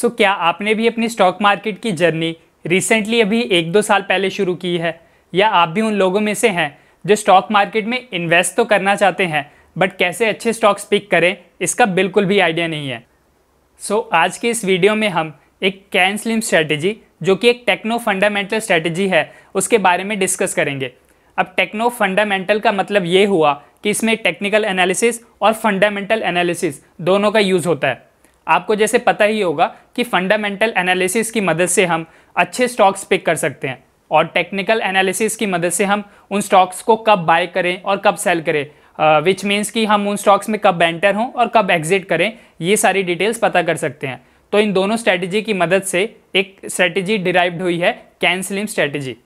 सो so, क्या आपने भी अपनी स्टॉक मार्केट की जर्नी रिसेंटली अभी एक दो साल पहले शुरू की है या आप भी उन लोगों में से हैं जो स्टॉक मार्केट में इन्वेस्ट तो करना चाहते हैं बट कैसे अच्छे स्टॉक्स पिक करें इसका बिल्कुल भी आइडिया नहीं है सो so, आज के इस वीडियो में हम एक कैन स्लिम स्ट्रैटेजी जो कि एक टेक्नो फंडामेंटल स्ट्रैटेजी है उसके बारे में डिस्कस करेंगे अब टेक्नो फंडामेंटल का मतलब ये हुआ कि इसमें टेक्निकल एनालिसिस और फंडामेंटल एनालिसिस दोनों का यूज़ होता है आपको जैसे पता ही होगा कि फंडामेंटल एनालिसिस की मदद से हम अच्छे स्टॉक्स पिक कर सकते हैं और टेक्निकल एनालिसिस की मदद से हम उन स्टॉक्स को कब बाय करें और कब सेल करें विच uh, मीन्स कि हम उन स्टॉक्स में कब एंटर हों और कब एग्जिट करें ये सारी डिटेल्स पता कर सकते हैं तो इन दोनों स्ट्रैटेजी की मदद से एक स्ट्रैटेजी डिराइव्ड हुई है CANSLIM strategy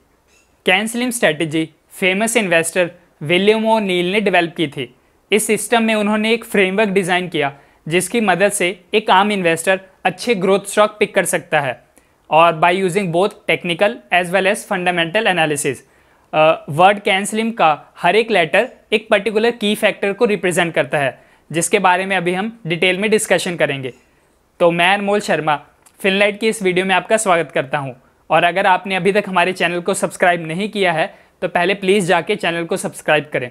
CANSLIM strategy famous investor William O'Neil ने डेवलप की थी इस सिस्टम में उन्होंने एक फ्रेमवर्क डिज़ाइन किया जिसकी मदद से एक आम इन्वेस्टर अच्छे ग्रोथ स्टॉक पिक कर सकता है और by using both technical as well as fundamental analysis word CANSLIM का हर एक लेटर एक पर्टिकुलर की फैक्टर को रिप्रेजेंट करता है जिसके बारे में अभी हम डिटेल में डिस्कशन करेंगे तो मैं अनमोल शर्मा फिनलाइट की इस वीडियो में आपका स्वागत करता हूँ और अगर आपने अभी तक हमारे चैनल को सब्सक्राइब नहीं किया है तो पहले प्लीज़ जाके चैनल को सब्सक्राइब करें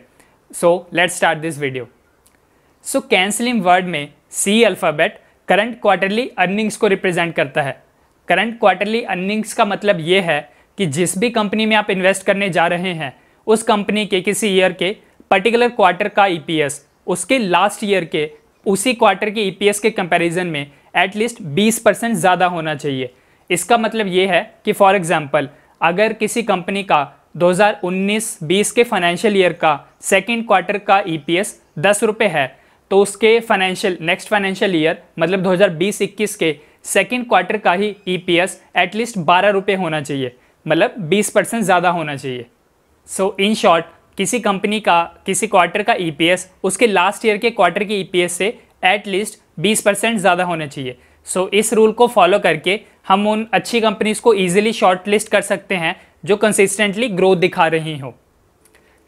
so let's start this video so cancelling word में C alphabet current quarterly earnings को रिप्रेजेंट करता है करंट क्वार्टरली अर्निंग्स का मतलब ये है कि जिस भी कंपनी में आप इन्वेस्ट करने जा रहे हैं उस कंपनी के किसी ईयर के पर्टिकुलर क्वार्टर का ई e उसके लास्ट ईयर के उसी क्वार्टर के ई e के कंपेरिजन में एटलीस्ट 20 परसेंट ज़्यादा होना चाहिए इसका मतलब ये है कि फॉर एग्जाम्पल अगर किसी कंपनी का 2019-20 के फाइनेंशियल ईयर का सेकेंड क्वार्टर का ई e पी दस रुपये है तो उसके फाइनेंशियल नेक्स्ट फाइनेंशियल ईयर मतलब 2020-21 के सेकेंड क्वार्टर का ही ईपीएस e एटलीस्ट बारह रुपये होना चाहिए मतलब 20 परसेंट ज़्यादा होना चाहिए सो इन शॉर्ट किसी कंपनी का किसी क्वार्टर का ईपीएस e उसके लास्ट ईयर के क्वार्टर के ईपीएस e से एटलीस्ट 20 परसेंट ज़्यादा होना चाहिए सो so, इस रूल को फॉलो करके हम उन अच्छी कंपनीज़ को ईजिली शॉर्ट लिस्ट कर सकते हैं जो कंसिस्टेंटली ग्रोथ दिखा रही हो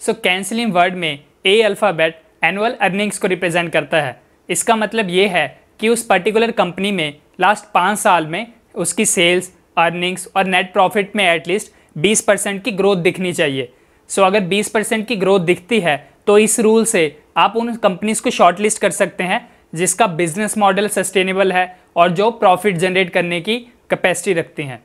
सो कैंसिलिंग वर्ड में ए अल्फ़ाबेट एनुअल अर्निंग्स को रिप्रेजेंट करता है इसका मतलब ये है कि उस पर्टिकुलर कंपनी में लास्ट पाँच साल में उसकी सेल्स अर्निंग्स और नेट प्रॉफिट में एटलीस्ट 20 परसेंट की ग्रोथ दिखनी चाहिए सो so, अगर 20 परसेंट की ग्रोथ दिखती है तो इस रूल से आप उन कंपनीज़ को शॉर्टलिस्ट कर सकते हैं जिसका बिजनेस मॉडल सस्टेनेबल है और जो प्रॉफिट जनरेट करने की कैपेसिटी रखती हैं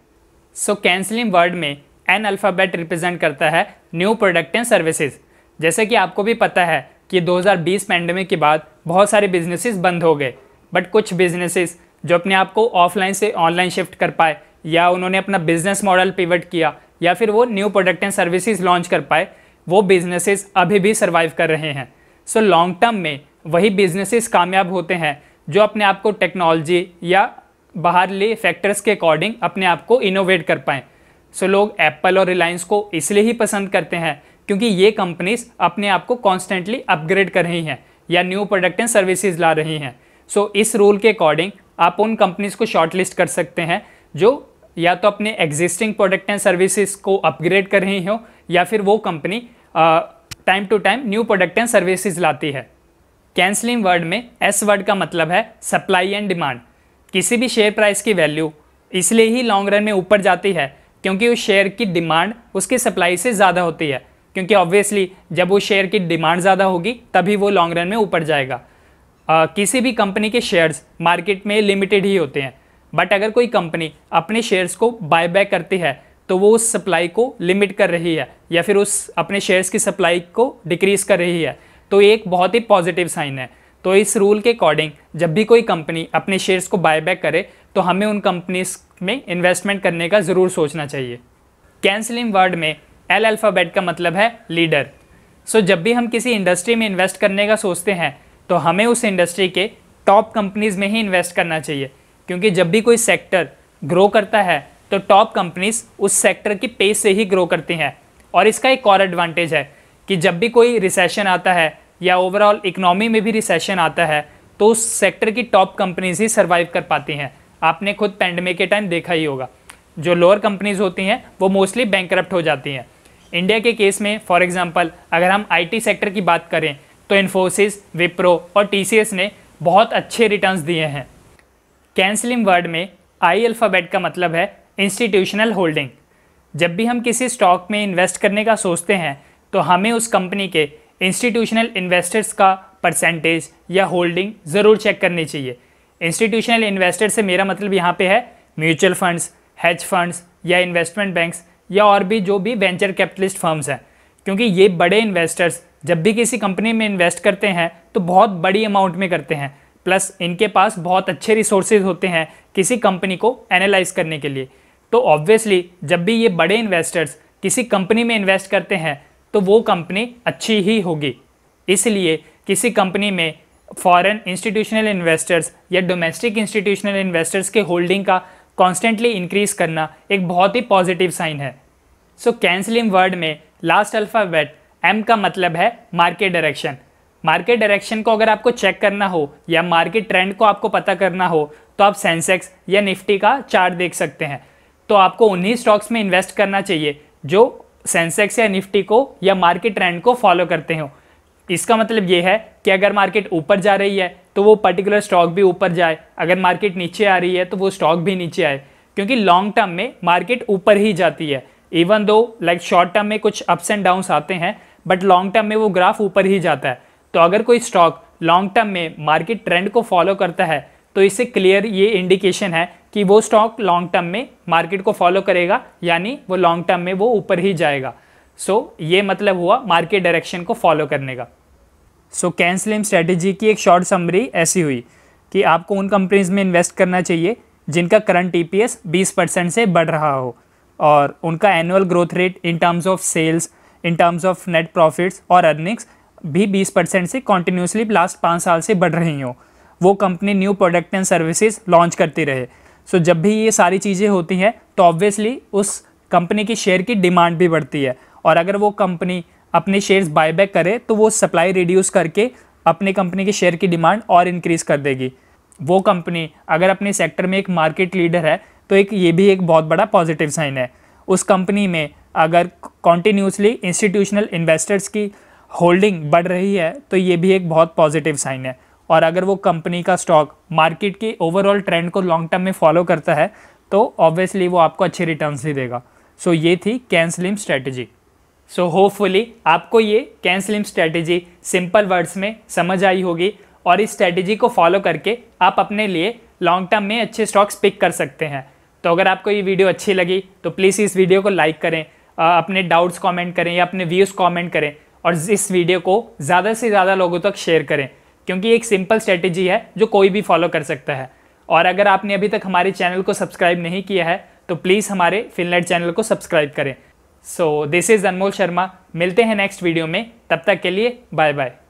सो कैंसलिंग वर्ड में एन अल्फ़ाबेट रिप्रेजेंट करता है न्यू प्रोडक्ट एंड सर्विसेज जैसे कि आपको भी पता है कि 2020 पैंडमिक के बाद बहुत सारे बिजनेसेस बंद हो गए बट कुछ बिजनेसेस जो अपने आप को ऑफलाइन से ऑनलाइन शिफ्ट कर पाए या उन्होंने अपना बिजनेस मॉडल पिवट किया या फिर वो new product and services launch कर पाए वो बिजनेसेस अभी भी सर्वाइव कर रहे हैं सो लॉन्ग टर्म में वही बिजनेसेस कामयाब होते हैं जो अपने आप को टेक्नोलॉजी या बाहर ले फैक्टर्स के अकॉर्डिंग अपने आप को इनोवेट कर पाएँ सो लोग एप्पल और रिलायंस को इसलिए ही पसंद करते हैं क्योंकि ये कंपनीज अपने आप को कॉन्स्टेंटली अपग्रेड कर रही हैं या न्यू प्रोडक्ट एंड सर्विसेज ला रही हैं सो so, इस रूल के अकॉर्डिंग आप उन कंपनीज को शॉर्टलिस्ट कर सकते हैं जो या तो अपने एग्जिस्टिंग प्रोडक्ट एंड सर्विसेज को अपग्रेड कर रही हो या फिर वो company time to time new product and services लाती है कैंसलिंग वर्ड में एस वर्ड का मतलब है सप्लाई एंड डिमांड किसी भी शेयर प्राइस की वैल्यू इसलिए ही लॉन्ग रन में ऊपर जाती है क्योंकि उस शेयर की डिमांड उसकी सप्लाई से ज़्यादा होती है क्योंकि ऑब्वियसली जब वो शेयर की डिमांड ज़्यादा होगी तभी वो लॉन्ग रन में ऊपर जाएगा आ, किसी भी कंपनी के शेयर्स मार्केट में लिमिटेड ही होते हैं बट अगर कोई कंपनी अपने शेयर्स को बाय बैक करती है तो वो उस सप्लाई को लिमिट कर रही है या फिर उस अपने शेयर्स की सप्लाई को डिक्रीज कर रही है तो एक बहुत ही पॉजिटिव साइन है तो इस रूल के अकॉर्डिंग जब भी कोई कंपनी अपने शेयर्स को बाय बैक करे तो हमें उन कंपनीज में इन्वेस्टमेंट करने का ज़रूर सोचना चाहिए कैंसलिंग वर्ड में एल अल्फ़ाबेट का मतलब है लीडर सो जब भी हम किसी इंडस्ट्री में इन्वेस्ट करने का सोचते हैं तो हमें उस इंडस्ट्री के टॉप कंपनीज़ में ही इन्वेस्ट करना चाहिए क्योंकि जब भी कोई सेक्टर ग्रो करता है तो टॉप कंपनीज़ उस सेक्टर की पेस से ही ग्रो करती हैं और इसका एक और एडवांटेज है कि जब भी कोई रिसेशन आता है या ओवरऑल इकनॉमी में भी रिसेशन आता है तो उस सेक्टर की टॉप कंपनीज़ ही सर्वाइव कर पाती हैं आपने खुद पैंडमिक के टाइम देखा ही होगा जो लोअर कंपनीज़ होती हैं वो मोस्टली बैंक हो जाती हैं इंडिया के केस में फॉर एग्जांपल अगर हम आईटी सेक्टर की बात करें तो इन्फोसिस विप्रो और टीसीएस ने बहुत अच्छे रिटर्न्स दिए हैं कैंसलिंग वर्ड में आई अल्फ़ाबेट का मतलब है इंस्टीट्यूशनल होल्डिंग जब भी हम किसी स्टॉक में इन्वेस्ट करने का सोचते हैं तो हमें उस कंपनी के इंस्टीट्यूशनल इन्वेस्टर्स का परसेंटेज या होल्डिंग ज़रूर चेक करनी चाहिए इंस्टीट्यूशनल इन्वेस्टर से मेरा मतलब यहाँ पे है म्यूचुअल फंड्स हेज फंड्स या इन्वेस्टमेंट बैंक्स या और भी जो भी वेंचर कैपिटलिस्ट फर्म्स हैं क्योंकि ये बड़े इन्वेस्टर्स जब भी किसी कंपनी में इन्वेस्ट करते हैं तो बहुत बड़ी अमाउंट में करते हैं प्लस इनके पास बहुत अच्छे रिसोर्सेज होते हैं किसी कंपनी को एनालाइज करने के लिए तो ऑब्वियसली जब भी ये बड़े इन्वेस्टर्स किसी कंपनी में इन्वेस्ट करते हैं तो वो कंपनी अच्छी ही होगी इसलिए किसी कंपनी में फॉरेन इंस्टीट्यूशनल इन्वेस्टर्स या डोमेस्टिक इंस्टीट्यूशनल इन्वेस्टर्स के होल्डिंग का कॉन्स्टेंटली इंक्रीज करना एक बहुत ही पॉजिटिव साइन है सो कैंसलिंग वर्ड में लास्ट अल्फ़ाबेट एम का मतलब है मार्केट डायरेक्शन मार्केट डायरेक्शन को अगर आपको चेक करना हो या मार्केट ट्रेंड को आपको पता करना हो तो आप सेंसेक्स या निफ्टी का चार्ट देख सकते हैं तो आपको उन्हीं स्टॉक्स में इन्वेस्ट करना चाहिए जो सेंसेक्स या निफ्टी को या मार्केट ट्रेंड को फॉलो करते हो इसका मतलब ये है कि अगर मार्केट ऊपर जा रही है तो वो पर्टिकुलर स्टॉक भी ऊपर जाए अगर मार्केट नीचे आ रही है तो वो स्टॉक भी नीचे आए क्योंकि लॉन्ग टर्म में मार्केट ऊपर ही जाती है even though like short term में कुछ अप्स एंड डाउन्स आते हैं बट लॉन्ग टर्म में वो ग्राफ ऊपर ही जाता है तो अगर कोई स्टॉक लॉन्ग टर्म में मार्केट ट्रेंड को फॉलो करता है तो इससे क्लियर ये इंडिकेशन है कि वो स्टॉक लॉन्ग टर्म में मार्केट को फॉलो करेगा यानी वो लॉन्ग टर्म में वो ऊपर ही जाएगा सो so, ये मतलब हुआ मार्केट डायरेक्शन को फॉलो करने का सो कैंसलिंग स्ट्रेटेजी की एक शॉर्ट समरी ऐसी हुई कि आपको उन कंपनीज में इन्वेस्ट करना चाहिए जिनका करंट ई 20 परसेंट से बढ़ रहा हो और उनका annual growth rate in terms of sales in terms of net profits और अर्निंग्स भी 20 परसेंट से कॉन्टीन्यूसली लास्ट पाँच साल से बढ़ रही हों वो company new product and services launch करती रहे सो so, जब भी ये सारी चीज़ें होती हैं तो ऑब्वियसली उस कंपनी की शेयर की डिमांड भी बढ़ती है और अगर वो कंपनी अपने शेयर्स बायबैक करे तो वो सप्लाई रिड्यूस करके अपने कंपनी के शेयर की डिमांड और इंक्रीज़ कर देगी वो कंपनी अगर अपने सेक्टर में एक मार्केट लीडर है तो एक ये भी एक बहुत बड़ा पॉजिटिव साइन है उस कंपनी में अगर कॉन्टीन्यूसली इंस्टीट्यूशनल इन्वेस्टर्स की होल्डिंग बढ़ रही है तो ये भी एक बहुत पॉजिटिव साइन है और अगर वो कंपनी का स्टॉक मार्केट के ओवरऑल ट्रेंड को लॉन्ग टर्म में फॉलो करता है तो ऑब्वियसली वो आपको अच्छे रिटर्न्स ही देगा सो so, ये थी CAN SLIM strategy so so hopefully आपको ये कैंसलिंग स्ट्रैटेजी सिंपल वर्ड्स में समझ आई होगी और इस स्ट्रैटेजी को फॉलो करके आप अपने लिए लॉन्ग टर्म में अच्छे स्टॉक्स पिक कर सकते हैं तो अगर आपको ये वीडियो अच्छी लगी तो प्लीज़ इस वीडियो को लाइक करें अपने डाउट्स कमेंट करें या अपने व्यूज़ कमेंट करें और इस वीडियो को ज़्यादा से ज़्यादा लोगों तक शेयर करें क्योंकि एक सिंपल स्ट्रैटेजी है जो कोई भी फॉलो कर सकता है और अगर आपने अभी तक हमारे चैनल को सब्सक्राइब नहीं किया है तो प्लीज़ हमारे फिनलैंड चैनल को सब्सक्राइब करें so this is Anmol Sharma मिलते हैं नेक्स्ट वीडियो में तब तक के लिए बाय बाय